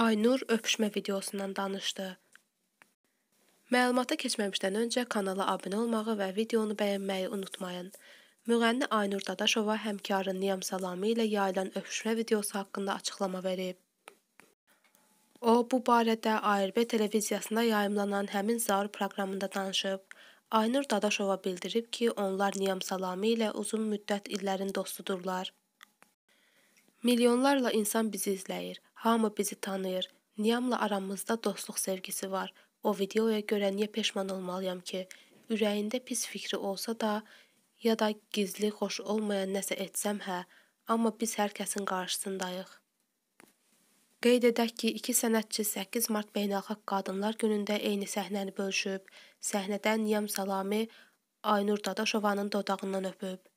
Aynur öpüşmə videosundan danışdı. Məlumata keçməmişdən öncə kanala abunə olmağı və videonu bəyənməyi unutmayın. Müğənni Aynur Dadaşova həmkarı Niyam Salami ilə yayılan öpüşmə videosu haqqında açıqlama verib. O, bu barədə ARB televiziyasında yayımlanan həmin zar proqramında danışıb. Aynur Dadaşova bildirib ki, onlar Niyam Salami ilə uzun müddət illərin dostudurlar. Milyonlarla insan bizi izləyir. Hamı bizi tanıyır. Niyamla aramızda dostluq sevgisi var. O videoya görə niyə peşman olmalıyam ki? Ürəyində pis fikri olsa da, ya da gizli xoş olmayan nəsə etsəm hə, amma biz hər kəsin qarşısındayıq. Qeyd edək ki, iki sənətçi 8 mart Beynəlxalq Qadınlar Günündə eyni səhnəni bölüşüb. Səhnədə Niyam Salami Aynur Dadaşovanın dodağından öpüb.